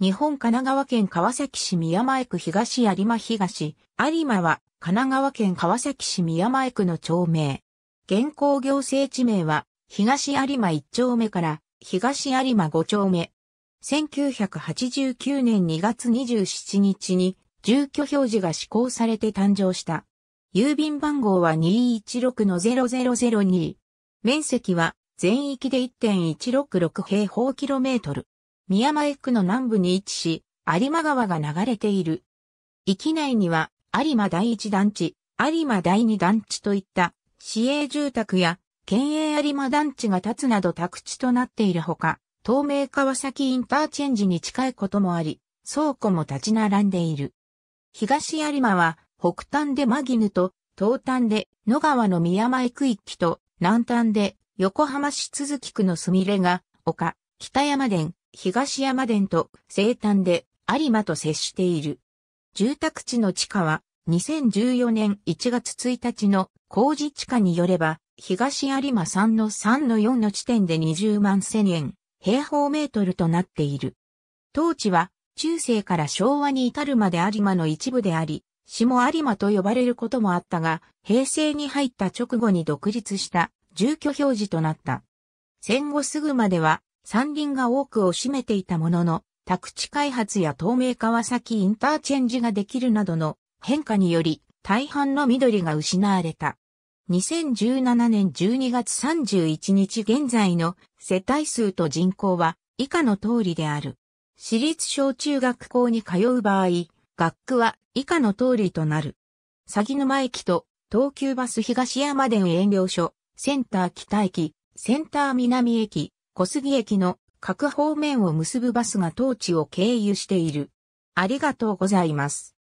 日本神奈川県川崎市宮前区東有馬東、有馬は神奈川県川崎市宮前区の町名。現行行政地名は東有馬1丁目から東有馬5丁目。1989年2月27日に住居表示が施行されて誕生した。郵便番号は216の0002。面積は全域で1.166平方キロメートル。宮前区の南部に位置し、有馬川が流れている。域内には、有馬第一団地、有馬第二団地といった、市営住宅や、県営有馬団地が建つなど宅地となっているほか、東名川崎インターチェンジに近いこともあり、倉庫も立ち並んでいる。東有馬は、北端でマギヌと、東端で野川の宮前区揆と、南端で横浜市都筑区のすみれが丘、北山田、東山田と西端で有馬と接している。住宅地の地価は2014年1月1日の工事地価によれば、東有馬3の3の4の地点で20万千円、平方メートルとなっている。当地は中世から昭和に至るまで有馬の一部であり、下有馬と呼ばれることもあったが、平成に入った直後に独立した住居表示となった。戦後すぐまでは山林が多くを占めていたものの、宅地開発や透明川崎インターチェンジができるなどの変化により大半の緑が失われた。2017年12月31日現在の世帯数と人口は以下の通りである。私立小中学校に通う場合、学区は以下の通りとなる。鷺沼駅と東急バス東山田営業所、センター北駅、センター南駅、小杉駅の各方面を結ぶバスが当地を経由している。ありがとうございます。